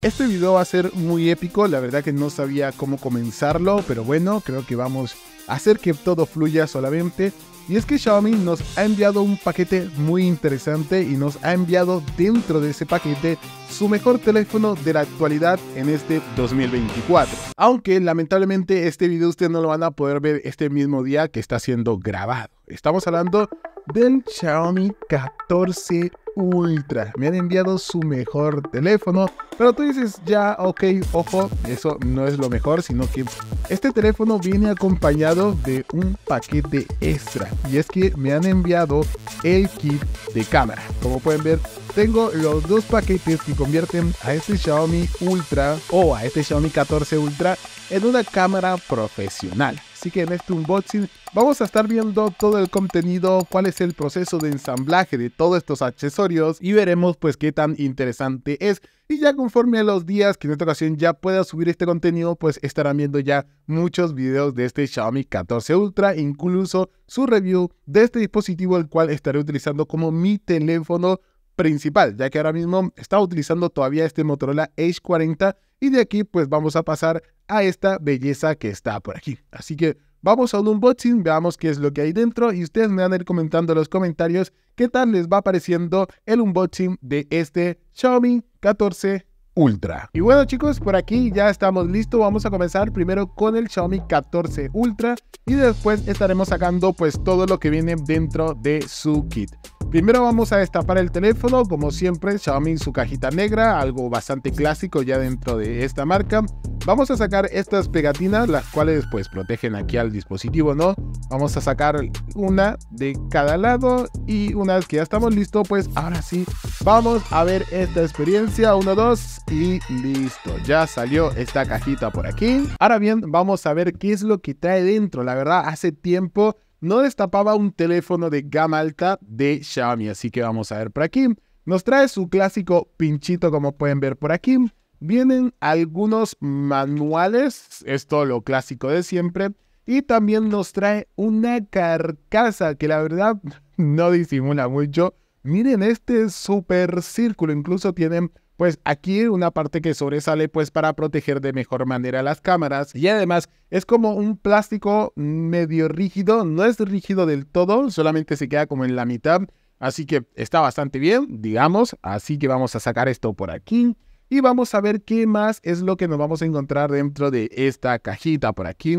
Este video va a ser muy épico, la verdad que no sabía cómo comenzarlo, pero bueno, creo que vamos a hacer que todo fluya solamente. Y es que Xiaomi nos ha enviado un paquete muy interesante y nos ha enviado dentro de ese paquete su mejor teléfono de la actualidad en este 2024. Aunque lamentablemente este video ustedes no lo van a poder ver este mismo día que está siendo grabado. Estamos hablando del Xiaomi 14 Ultra. Me han enviado su mejor teléfono, pero tú dices ya, ok, ojo, eso no es lo mejor, sino que este teléfono viene acompañado de un paquete extra y es que me han enviado el kit de cámara. Como pueden ver, tengo los dos paquetes que convierten a este Xiaomi Ultra o a este Xiaomi 14 Ultra en una cámara profesional. Así que en este unboxing vamos a estar viendo todo el contenido, cuál es el proceso de ensamblaje de todos estos accesorios y veremos pues qué tan interesante es. Y ya conforme a los días que en esta ocasión ya pueda subir este contenido, pues estarán viendo ya muchos videos de este Xiaomi 14 Ultra, incluso su review de este dispositivo el cual estaré utilizando como mi teléfono principal, ya que ahora mismo está utilizando todavía este Motorola h 40 y de aquí pues vamos a pasar a esta belleza que está por aquí. Así que vamos a un unboxing, veamos qué es lo que hay dentro y ustedes me van a ir comentando en los comentarios qué tal les va pareciendo el unboxing de este Xiaomi 14 Ultra. Y bueno chicos, por aquí ya estamos listos, vamos a comenzar primero con el Xiaomi 14 Ultra y después estaremos sacando pues todo lo que viene dentro de su kit. Primero vamos a destapar el teléfono, como siempre Xiaomi su cajita negra, algo bastante clásico ya dentro de esta marca. Vamos a sacar estas pegatinas, las cuales pues protegen aquí al dispositivo, ¿no? Vamos a sacar una de cada lado y una vez que ya estamos listos, pues ahora sí Vamos a ver esta experiencia. 1, 2 y listo. Ya salió esta cajita por aquí. Ahora bien, vamos a ver qué es lo que trae dentro. La verdad, hace tiempo no destapaba un teléfono de gama alta de Xiaomi. Así que vamos a ver por aquí. Nos trae su clásico pinchito como pueden ver por aquí. Vienen algunos manuales, esto lo clásico de siempre. Y también nos trae una carcasa que la verdad no disimula mucho miren este super círculo, incluso tienen pues aquí una parte que sobresale pues para proteger de mejor manera las cámaras y además es como un plástico medio rígido, no es rígido del todo, solamente se queda como en la mitad, así que está bastante bien, digamos, así que vamos a sacar esto por aquí y vamos a ver qué más es lo que nos vamos a encontrar dentro de esta cajita por aquí.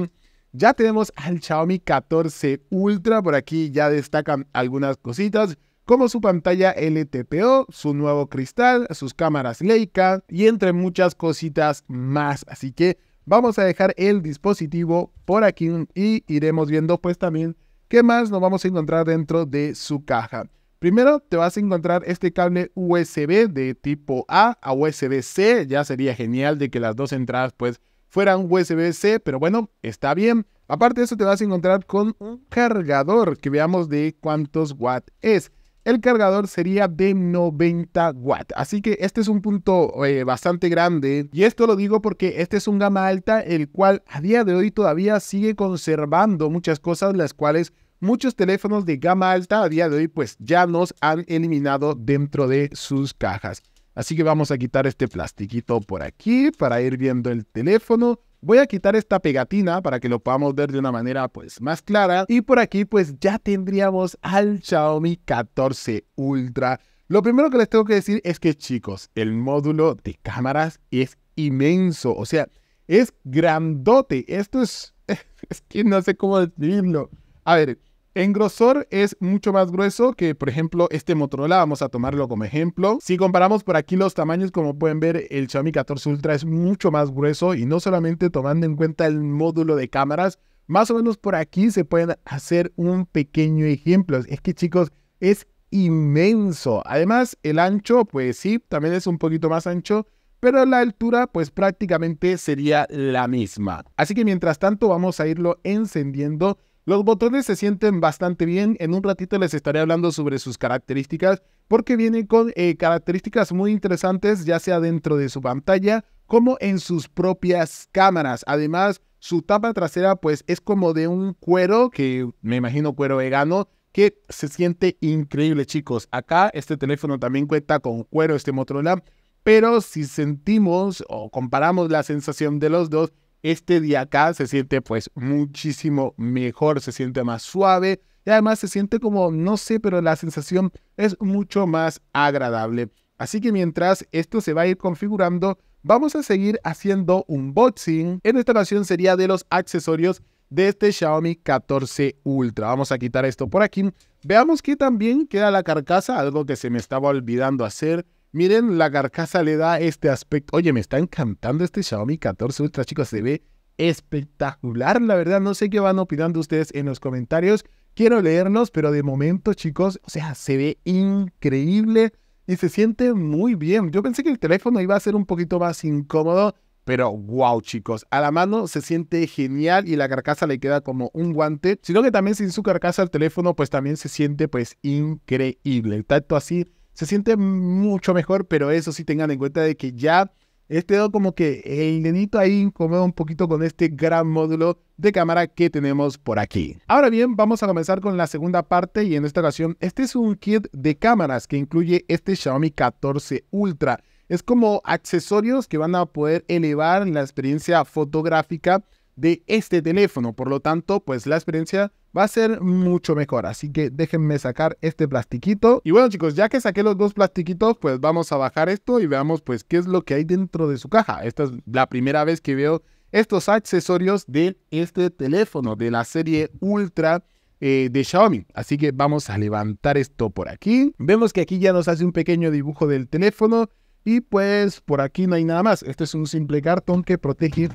Ya tenemos al Xiaomi 14 Ultra, por aquí ya destacan algunas cositas como su pantalla LTPO, su nuevo cristal, sus cámaras Leica y entre muchas cositas más. Así que vamos a dejar el dispositivo por aquí y iremos viendo pues también qué más nos vamos a encontrar dentro de su caja. Primero te vas a encontrar este cable USB de tipo A a USB-C, ya sería genial de que las dos entradas pues fueran USB-C, pero bueno, está bien. Aparte de eso te vas a encontrar con un cargador que veamos de cuántos watts es el cargador sería de 90 watts. Así que este es un punto eh, bastante grande y esto lo digo porque este es un gama alta el cual a día de hoy todavía sigue conservando muchas cosas las cuales muchos teléfonos de gama alta a día de hoy pues ya nos han eliminado dentro de sus cajas. Así que vamos a quitar este plastiquito por aquí para ir viendo el teléfono. Voy a quitar esta pegatina para que lo podamos ver de una manera pues más clara y por aquí pues ya tendríamos al Xiaomi 14 Ultra. Lo primero que les tengo que decir es que chicos, el módulo de cámaras es inmenso, o sea, es grandote. Esto es, es que no sé cómo describirlo. A ver, en grosor es mucho más grueso que, por ejemplo, este Motorola, vamos a tomarlo como ejemplo. Si comparamos por aquí los tamaños, como pueden ver, el Xiaomi 14 Ultra es mucho más grueso y no solamente tomando en cuenta el módulo de cámaras, más o menos por aquí se pueden hacer un pequeño ejemplo. Es que chicos, es inmenso. Además, el ancho, pues sí, también es un poquito más ancho, pero la altura pues prácticamente sería la misma. Así que mientras tanto vamos a irlo encendiendo los botones se sienten bastante bien, en un ratito les estaré hablando sobre sus características, porque vienen con eh, características muy interesantes, ya sea dentro de su pantalla como en sus propias cámaras. Además, su tapa trasera pues es como de un cuero, que me imagino cuero vegano, que se siente increíble chicos. Acá este teléfono también cuenta con cuero este Motorola, pero si sentimos o comparamos la sensación de los dos, este día acá se siente pues muchísimo mejor, se siente más suave y además se siente como, no sé, pero la sensación es mucho más agradable. Así que mientras esto se va a ir configurando, vamos a seguir haciendo un boxing. En esta ocasión sería de los accesorios de este Xiaomi 14 Ultra. Vamos a quitar esto por aquí. Veamos que también queda la carcasa, algo que se me estaba olvidando hacer. Miren, la carcasa le da este aspecto. Oye, me está encantando este Xiaomi 14 Ultra, chicos. Se ve espectacular, la verdad. No sé qué van opinando ustedes en los comentarios. Quiero leernos, pero de momento, chicos, o sea, se ve increíble y se siente muy bien. Yo pensé que el teléfono iba a ser un poquito más incómodo, pero wow, chicos, a la mano se siente genial y la carcasa le queda como un guante, sino que también sin su carcasa el teléfono pues también se siente pues increíble. El tacto así se siente mucho mejor, pero eso sí tengan en cuenta de que ya este dedo como que el nenito ahí incomoda un poquito con este gran módulo de cámara que tenemos por aquí. Ahora bien, vamos a comenzar con la segunda parte y en esta ocasión este es un kit de cámaras que incluye este Xiaomi 14 Ultra. Es como accesorios que van a poder elevar la experiencia fotográfica de este teléfono. Por lo tanto, pues la experiencia va a ser mucho mejor. Así que déjenme sacar este plastiquito. Y bueno chicos, ya que saqué los dos plastiquitos, pues vamos a bajar esto y veamos pues qué es lo que hay dentro de su caja. Esta es la primera vez que veo estos accesorios de este teléfono, de la serie Ultra. Eh, de Xiaomi. Así que vamos a levantar esto por aquí. Vemos que aquí ya nos hace un pequeño dibujo del teléfono. Y pues por aquí no hay nada más. Este es un simple cartón que protege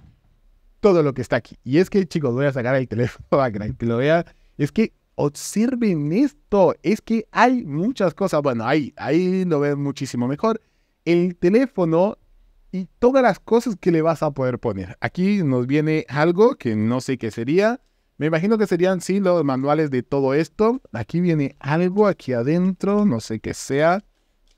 todo lo que está aquí. Y es que, chicos, voy a sacar el teléfono para que lo vean. Es que observen esto. Es que hay muchas cosas. Bueno, ahí, ahí lo ven muchísimo mejor. El teléfono y todas las cosas que le vas a poder poner. Aquí nos viene algo que no sé qué sería. Me imagino que serían, sí, los manuales de todo esto. Aquí viene algo aquí adentro, no sé qué sea.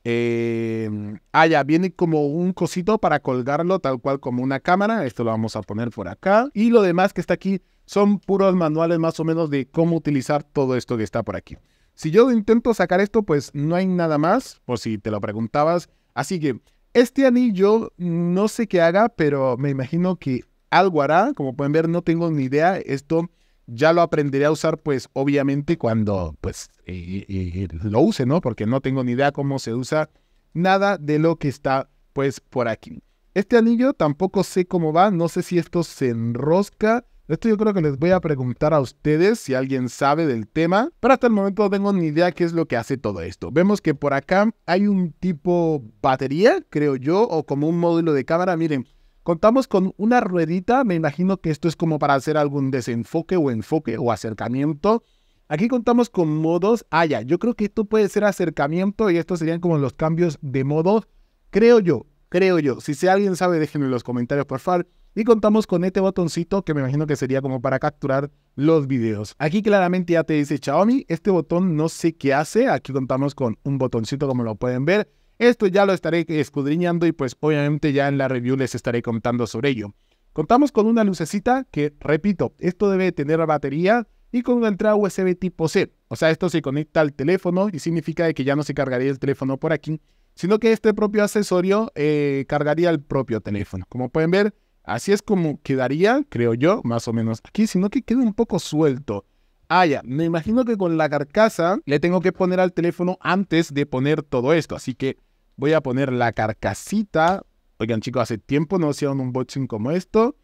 Eh, ah, ya, viene como un cosito para colgarlo tal cual como una cámara. Esto lo vamos a poner por acá. Y lo demás que está aquí son puros manuales más o menos de cómo utilizar todo esto que está por aquí. Si yo intento sacar esto, pues no hay nada más, por si te lo preguntabas. Así que este anillo no sé qué haga, pero me imagino que algo hará. Como pueden ver, no tengo ni idea. Esto ya lo aprenderé a usar, pues obviamente cuando pues lo use, ¿no? Porque no tengo ni idea cómo se usa nada de lo que está pues por aquí. Este anillo tampoco sé cómo va, no sé si esto se enrosca. Esto yo creo que les voy a preguntar a ustedes si alguien sabe del tema, pero hasta el momento no tengo ni idea qué es lo que hace todo esto. Vemos que por acá hay un tipo batería, creo yo, o como un módulo de cámara. Miren, Contamos con una ruedita, me imagino que esto es como para hacer algún desenfoque o enfoque o acercamiento. Aquí contamos con modos. Ah, ya, yo creo que esto puede ser acercamiento y estos serían como los cambios de modo. Creo yo, creo yo. Si, si alguien sabe, déjenme en los comentarios, por favor. Y contamos con este botoncito que me imagino que sería como para capturar los videos. Aquí claramente ya te dice Xiaomi, este botón no sé qué hace. Aquí contamos con un botoncito como lo pueden ver. Esto ya lo estaré escudriñando y pues obviamente ya en la review les estaré contando sobre ello. Contamos con una lucecita que, repito, esto debe tener batería y con una entrada USB tipo C. O sea, esto se conecta al teléfono y significa que ya no se cargaría el teléfono por aquí, sino que este propio accesorio eh, cargaría el propio teléfono. Como pueden ver, así es como quedaría, creo yo, más o menos aquí, sino que queda un poco suelto. Ah, ya, me imagino que con la carcasa le tengo que poner al teléfono antes de poner todo esto, así que Voy a poner la carcasita. Oigan chicos, hace tiempo no hacían un unboxing como esto.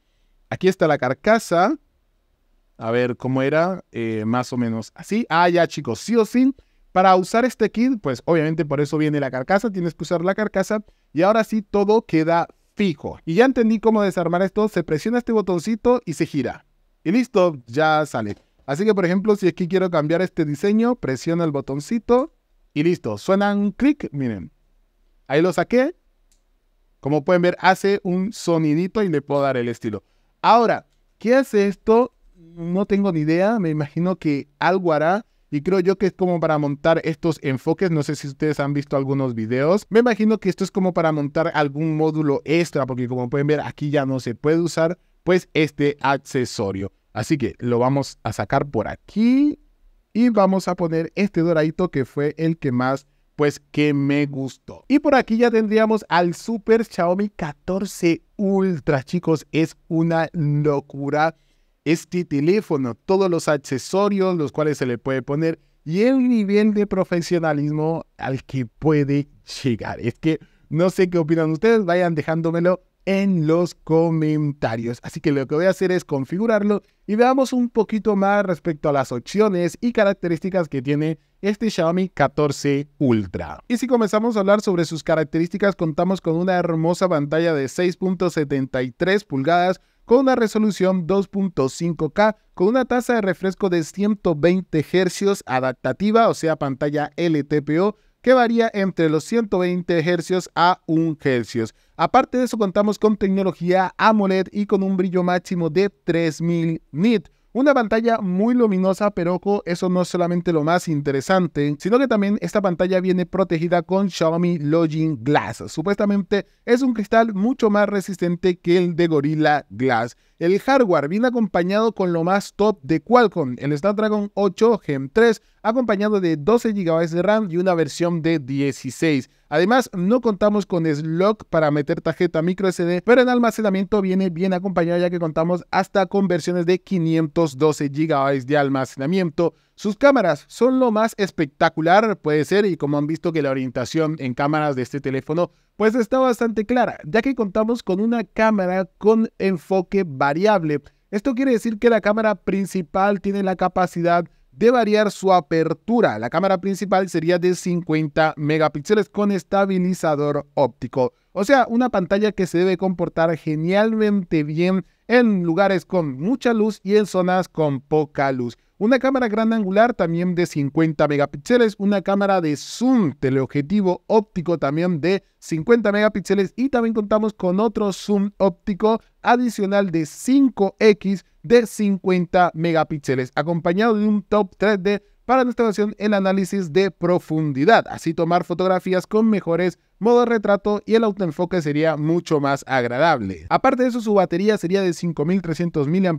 Aquí está la carcasa. A ver cómo era, eh, más o menos así. Ah, ya chicos, sí o sí. Para usar este kit, pues obviamente por eso viene la carcasa, tienes que usar la carcasa y ahora sí todo queda fijo. Y ya entendí cómo desarmar esto, se presiona este botoncito y se gira. Y listo, ya sale. Así que por ejemplo, si aquí quiero cambiar este diseño, presiona el botoncito y listo. suenan un clic, miren. Ahí lo saqué. Como pueden ver, hace un sonidito y le puedo dar el estilo. Ahora, ¿qué hace esto? No tengo ni idea. Me imagino que algo hará. Y creo yo que es como para montar estos enfoques. No sé si ustedes han visto algunos videos. Me imagino que esto es como para montar algún módulo extra. Porque como pueden ver, aquí ya no se puede usar pues este accesorio. Así que lo vamos a sacar por aquí. Y vamos a poner este doradito que fue el que más pues que me gustó. Y por aquí ya tendríamos al Super Xiaomi 14 Ultra, chicos, es una locura este teléfono, todos los accesorios los cuales se le puede poner y el nivel de profesionalismo al que puede llegar. Es que no sé qué opinan ustedes, vayan dejándomelo en los comentarios. Así que lo que voy a hacer es configurarlo y veamos un poquito más respecto a las opciones y características que tiene este Xiaomi 14 Ultra. Y si comenzamos a hablar sobre sus características, contamos con una hermosa pantalla de 6.73 pulgadas con una resolución 2.5K, con una tasa de refresco de 120 Hz adaptativa, o sea, pantalla LTPO, que varía entre los 120 Hz a 1 Hz. Aparte de eso, contamos con tecnología AMOLED y con un brillo máximo de 3000 nit. Una pantalla muy luminosa, pero eso no es solamente lo más interesante, sino que también esta pantalla viene protegida con Xiaomi Login Glass. Supuestamente es un cristal mucho más resistente que el de Gorilla Glass. El hardware viene acompañado con lo más top de Qualcomm, el Snapdragon 8 Gen 3, acompañado de 12 GB de RAM y una versión de 16. Además, no contamos con slot para meter tarjeta micro SD, pero en almacenamiento viene bien acompañado ya que contamos hasta con versiones de 512 GB de almacenamiento. Sus cámaras son lo más espectacular, puede ser, y como han visto que la orientación en cámaras de este teléfono pues está bastante clara, ya que contamos con una cámara con enfoque variable. Esto quiere decir que la cámara principal tiene la capacidad de variar su apertura. La cámara principal sería de 50 megapíxeles con estabilizador óptico. O sea, una pantalla que se debe comportar genialmente bien en lugares con mucha luz y en zonas con poca luz. Una cámara gran angular también de 50 megapíxeles, una cámara de zoom teleobjetivo óptico también de 50 megapíxeles y también contamos con otro zoom óptico adicional de 5x de 50 megapíxeles, acompañado de un top 3 de para nuestra versión el análisis de profundidad, así tomar fotografías con mejores modos de retrato y el autoenfoque sería mucho más agradable. Aparte de eso, su batería sería de 5300 mAh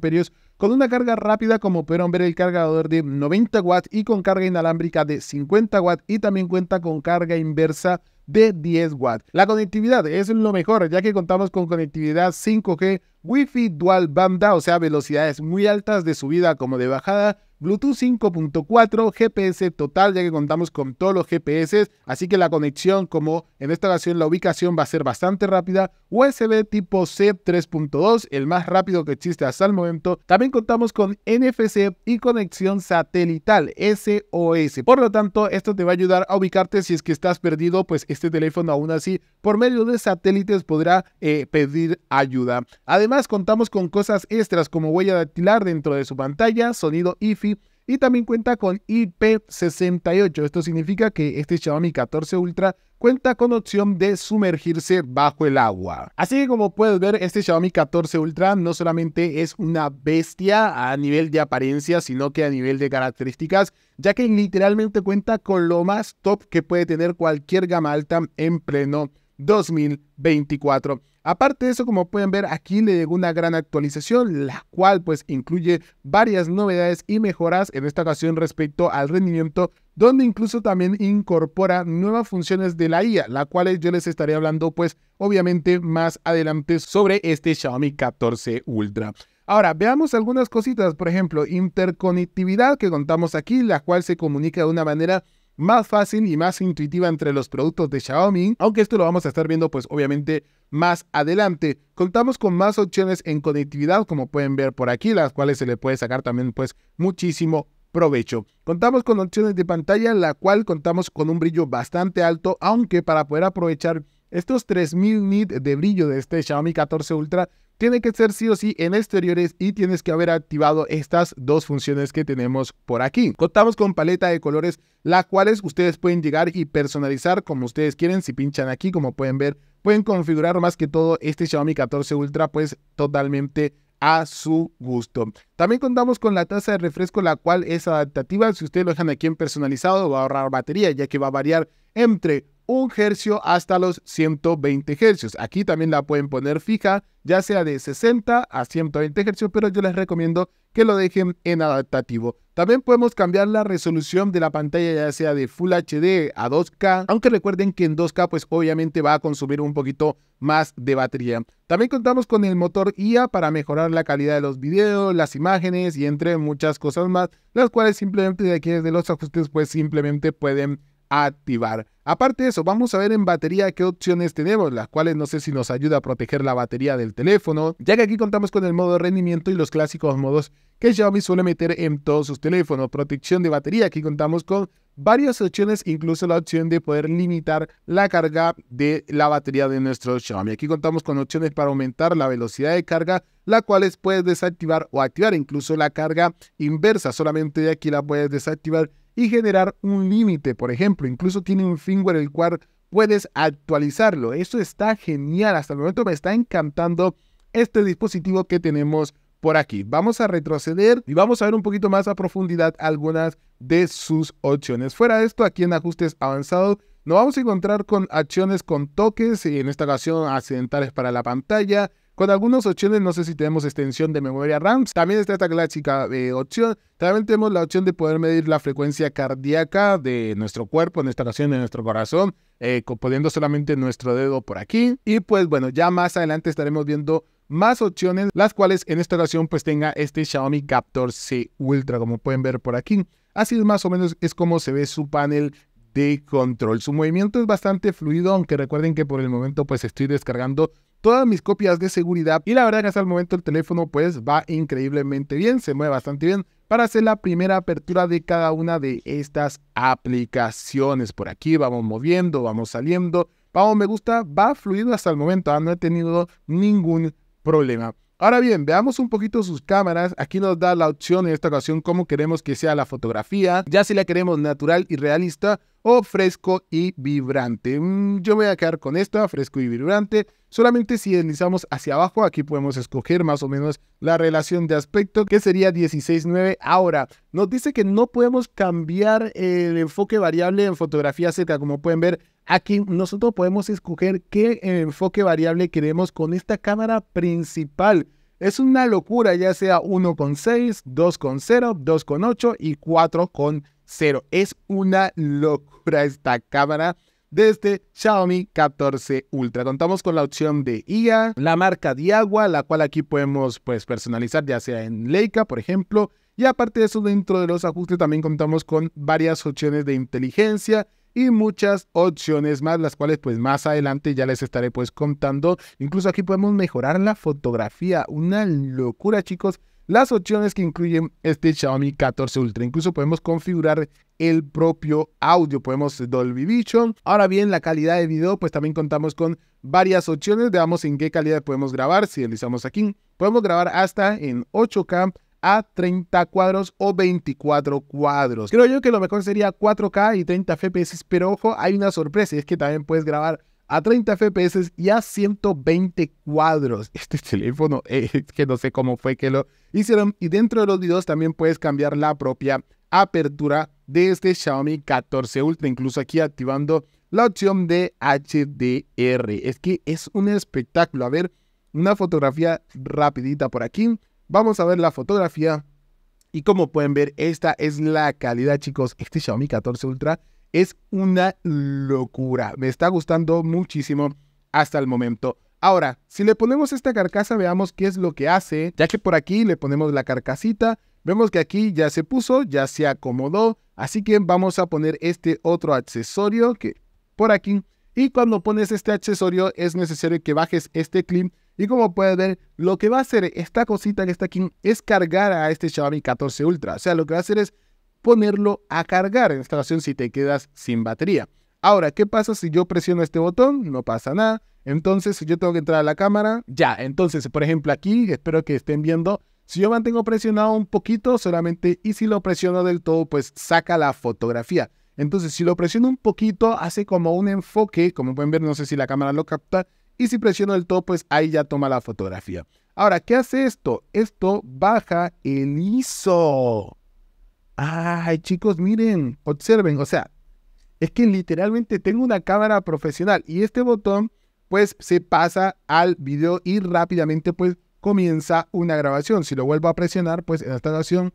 con una carga rápida como pudieron ver el cargador de 90 watts y con carga inalámbrica de 50 watts y también cuenta con carga inversa de 10 watts. La conectividad es lo mejor, ya que contamos con conectividad 5G, Wi-Fi dual banda, o sea, velocidades muy altas de subida como de bajada, Bluetooth 5.4, GPS total, ya que contamos con todos los GPS, así que la conexión, como en esta ocasión la ubicación va a ser bastante rápida. USB tipo C 3.2, el más rápido que existe hasta el momento. También contamos con NFC y conexión satelital, SOS. Por lo tanto, esto te va a ayudar a ubicarte si es que estás perdido, pues este teléfono aún así, por medio de satélites, podrá eh, pedir ayuda. Además, contamos con cosas extras como huella dactilar dentro de su pantalla, sonido IFI y también cuenta con IP68. Esto significa que este Xiaomi 14 Ultra cuenta con opción de sumergirse bajo el agua. Así que como puedes ver, este Xiaomi 14 Ultra no solamente es una bestia a nivel de apariencia, sino que a nivel de características, ya que literalmente cuenta con lo más top que puede tener cualquier gama alta en pleno 2024. Aparte de eso, como pueden ver, aquí le llegó una gran actualización, la cual pues incluye varias novedades y mejoras en esta ocasión respecto al rendimiento donde incluso también incorpora nuevas funciones de la IA, la cual yo les estaré hablando pues obviamente más adelante sobre este Xiaomi 14 Ultra. Ahora, veamos algunas cositas, por ejemplo, interconectividad que contamos aquí, la cual se comunica de una manera más fácil y más intuitiva entre los productos de Xiaomi, aunque esto lo vamos a estar viendo pues obviamente más adelante. Contamos con más opciones en conectividad como pueden ver por aquí, las cuales se le puede sacar también pues muchísimo provecho. Contamos con opciones de pantalla, la cual contamos con un brillo bastante alto, aunque para poder aprovechar estos 3000 nits de brillo de este Xiaomi 14 Ultra tiene que ser sí o sí en exteriores y tienes que haber activado estas dos funciones que tenemos por aquí. Contamos con paleta de colores, las cuales ustedes pueden llegar y personalizar como ustedes quieren. Si pinchan aquí, como pueden ver, pueden configurar más que todo este Xiaomi 14 Ultra, pues totalmente a su gusto. También contamos con la tasa de refresco, la cual es adaptativa. Si ustedes lo dejan aquí en personalizado, va a ahorrar batería, ya que va a variar entre 1 Hz hasta los 120 Hz. Aquí también la pueden poner fija, ya sea de 60 a 120 Hz, pero yo les recomiendo que lo dejen en adaptativo. También podemos cambiar la resolución de la pantalla, ya sea de Full HD a 2K, aunque recuerden que en 2K pues obviamente va a consumir un poquito más de batería. También contamos con el motor IA para mejorar la calidad de los videos, las imágenes y entre muchas cosas más, las cuales simplemente de aquí desde los ajustes pues simplemente pueden activar. Aparte de eso, vamos a ver en batería qué opciones tenemos, las cuales no sé si nos ayuda a proteger la batería del teléfono, ya que aquí contamos con el modo rendimiento y los clásicos modos que Xiaomi suele meter en todos sus teléfonos. Protección de batería, aquí contamos con varias opciones, incluso la opción de poder limitar la carga de la batería de nuestro Xiaomi. Aquí contamos con opciones para aumentar la velocidad de carga, la cuales puedes desactivar o activar, incluso la carga inversa, solamente de aquí la puedes desactivar y generar un límite, por ejemplo. Incluso tiene un firmware el cual puedes actualizarlo. Eso está genial. Hasta el momento me está encantando este dispositivo que tenemos por aquí. Vamos a retroceder y vamos a ver un poquito más a profundidad algunas de sus opciones. Fuera de esto, aquí en ajustes avanzados nos vamos a encontrar con acciones con toques, en esta ocasión accidentales para la pantalla, con algunas opciones, no sé si tenemos extensión de memoria RAM. También está esta clásica eh, opción. También tenemos la opción de poder medir la frecuencia cardíaca de nuestro cuerpo, en esta ocasión de nuestro corazón, eh, poniendo solamente nuestro dedo por aquí. Y pues bueno, ya más adelante estaremos viendo más opciones, las cuales en esta ocasión pues tenga este Xiaomi Captor C Ultra, como pueden ver por aquí. Así es más o menos es como se ve su panel de control. Su movimiento es bastante fluido, aunque recuerden que por el momento pues estoy descargando todas mis copias de seguridad y la verdad que hasta el momento el teléfono pues va increíblemente bien, se mueve bastante bien para hacer la primera apertura de cada una de estas aplicaciones. Por aquí vamos moviendo, vamos saliendo, vamos me gusta, va fluido hasta el momento, ah, no he tenido ningún problema. Ahora bien, veamos un poquito sus cámaras. Aquí nos da la opción en esta ocasión cómo queremos que sea la fotografía, ya si la queremos natural y realista o fresco y vibrante. Mm, yo voy a quedar con esta, fresco y vibrante. Solamente si deslizamos hacia abajo, aquí podemos escoger más o menos la relación de aspecto, que sería 16.9. Ahora, nos dice que no podemos cambiar el enfoque variable en fotografía Z. Como pueden ver, Aquí nosotros podemos escoger qué enfoque variable queremos con esta cámara principal. Es una locura, ya sea 1.6, 2.0, 2.8 y 4.0. Es una locura esta cámara de este Xiaomi 14 Ultra. Contamos con la opción de IA, la marca de agua, la cual aquí podemos pues, personalizar ya sea en Leica, por ejemplo. Y aparte de eso, dentro de los ajustes también contamos con varias opciones de inteligencia y muchas opciones más, las cuales pues más adelante ya les estaré pues contando. Incluso aquí podemos mejorar la fotografía, una locura chicos. Las opciones que incluyen este Xiaomi 14 Ultra, incluso podemos configurar el propio audio, podemos Dolby Vision. Ahora bien, la calidad de video, pues también contamos con varias opciones, veamos en qué calidad podemos grabar, si realizamos aquí, podemos grabar hasta en 8K a 30 cuadros o 24 cuadros. Creo yo que lo mejor sería 4K y 30 FPS, pero ojo, hay una sorpresa es que también puedes grabar a 30 FPS y a 120 cuadros. Este teléfono eh, es que no sé cómo fue que lo hicieron. Y dentro de los videos también puedes cambiar la propia apertura de este Xiaomi 14 Ultra, incluso aquí activando la opción de HDR. Es que es un espectáculo. A ver, una fotografía rapidita por aquí. Vamos a ver la fotografía y como pueden ver, esta es la calidad, chicos. Este Xiaomi 14 Ultra es una locura. Me está gustando muchísimo hasta el momento. Ahora, si le ponemos esta carcasa, veamos qué es lo que hace. Ya que por aquí le ponemos la carcasita, vemos que aquí ya se puso, ya se acomodó. Así que vamos a poner este otro accesorio que por aquí. Y cuando pones este accesorio es necesario que bajes este clip y como puedes ver, lo que va a hacer esta cosita que está aquí es cargar a este Xiaomi 14 Ultra. O sea, lo que va a hacer es ponerlo a cargar. En esta ocasión, si te quedas sin batería. Ahora, ¿qué pasa si yo presiono este botón? No pasa nada. Entonces, yo tengo que entrar a la cámara, ya. Entonces, por ejemplo, aquí, espero que estén viendo. Si yo mantengo presionado un poquito solamente y si lo presiono del todo, pues saca la fotografía. Entonces, si lo presiono un poquito, hace como un enfoque, como pueden ver, no sé si la cámara lo capta, y si presiono el top, pues ahí ya toma la fotografía. Ahora, ¿qué hace esto? Esto baja en ISO. Ay, chicos, miren, observen, o sea, es que literalmente tengo una cámara profesional y este botón pues se pasa al video y rápidamente pues comienza una grabación. Si lo vuelvo a presionar pues en esta ocasión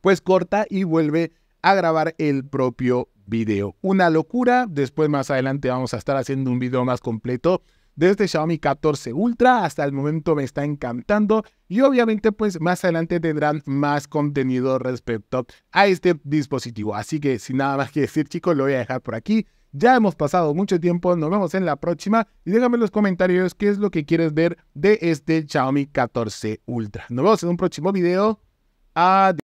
pues corta y vuelve a grabar el propio video. Una locura, después más adelante vamos a estar haciendo un video más completo desde Xiaomi 14 Ultra. Hasta el momento me está encantando y obviamente pues más adelante tendrán más contenido respecto a este dispositivo. Así que sin nada más que decir chicos, lo voy a dejar por aquí. Ya hemos pasado mucho tiempo, nos vemos en la próxima y déjame en los comentarios qué es lo que quieres ver de este Xiaomi 14 Ultra. Nos vemos en un próximo video. Adiós.